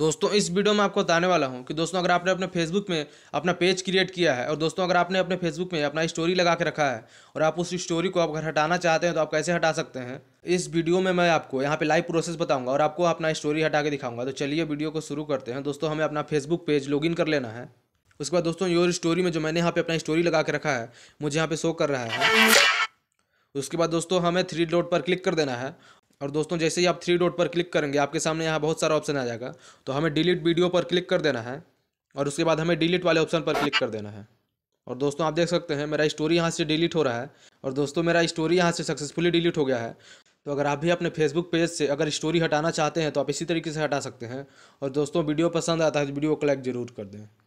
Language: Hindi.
दोस्तों इस वीडियो में आपको बताने वाला हूं कि दोस्तों अगर आपने अपने फेसबुक में अपना पेज क्रिएट किया है और दोस्तों अगर आपने अपने फेसबुक में अपना स्टोरी लगा के रखा है और आप उस स्टोरी को आप अगर हटाना चाहते हैं तो आप कैसे हटा सकते हैं इस वीडियो में मैं आपको यहाँ पे लाइव प्रोसेस बताऊंगा और आपको अपना स्टोरी हटा के दिखाऊंगा तो चलिए वीडियो को शुरू करते हैं दोस्तों हमें अपना फेसबुक पेज लॉग कर लेना है उसके बाद दोस्तों योर स्टोरी में जो मैंने यहाँ पे अपना स्टोरी लगा के रखा है मुझे यहाँ पे शो कर रहा है उसके बाद दोस्तों हमें थ्री डॉट पर क्लिक कर देना है और दोस्तों जैसे ही आप थ्री डॉट पर क्लिक करेंगे आपके सामने यहाँ बहुत सारा ऑप्शन आ जाएगा तो हमें डिलीट वीडियो पर क्लिक कर देना है और उसके बाद हमें डिलीट वाले ऑप्शन पर क्लिक कर देना है और दोस्तों आप देख सकते हैं मेरा स्टोरी यहाँ से डिलीट हो रहा है और दोस्तों मेरा स्टोरी यहाँ से सक्सेसफुली डिलीट हो गया है तो अगर आप भी अपने फेसबुक पेज से अगर स्टोरी हटाना चाहते हैं तो आप इसी तरीके से हटा सकते हैं और दोस्तों वीडियो पसंद आता है तो वीडियो को लाइक ज़रूर कर दें